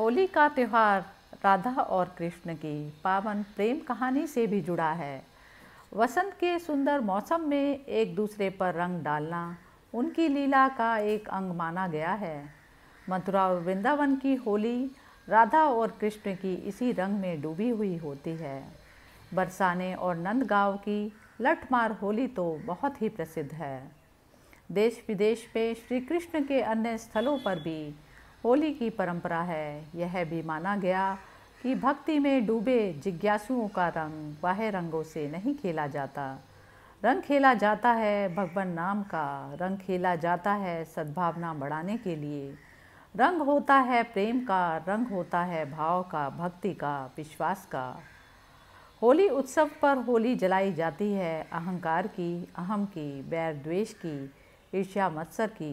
होली का त्यौहार राधा और कृष्ण की पावन प्रेम कहानी से भी जुड़ा है वसंत के सुंदर मौसम में एक दूसरे पर रंग डालना उनकी लीला का एक अंग माना गया है मथुरा और वृंदावन की होली राधा और कृष्ण की इसी रंग में डूबी हुई होती है बरसाने और नंदगांव की लठमार होली तो बहुत ही प्रसिद्ध है देश विदेश में श्री कृष्ण के अन्य स्थलों पर भी होली की परंपरा है यह भी माना गया कि भक्ति में डूबे जिज्ञासुओं का रंग बाह्य रंगों से नहीं खेला जाता रंग खेला जाता है भगवान नाम का रंग खेला जाता है सद्भावना बढ़ाने के लिए रंग होता है प्रेम का रंग होता है भाव का भक्ति का विश्वास का होली उत्सव पर होली जलाई जाती है अहंकार की अहम की बैर द्वेष की ईर्ष्या मत्सर की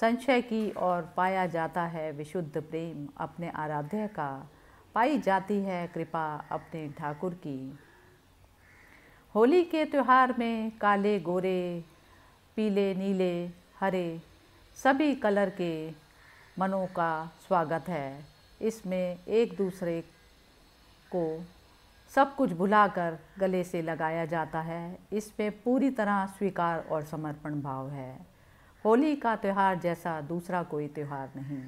संशय की और पाया जाता है विशुद्ध प्रेम अपने आराध्य का पाई जाती है कृपा अपने ठाकुर की होली के त्यौहार में काले गोरे पीले नीले हरे सभी कलर के मनों का स्वागत है इसमें एक दूसरे को सब कुछ भुलाकर गले से लगाया जाता है इसमें पूरी तरह स्वीकार और समर्पण भाव है होली का त्यौहार जैसा दूसरा कोई त्यौहार नहीं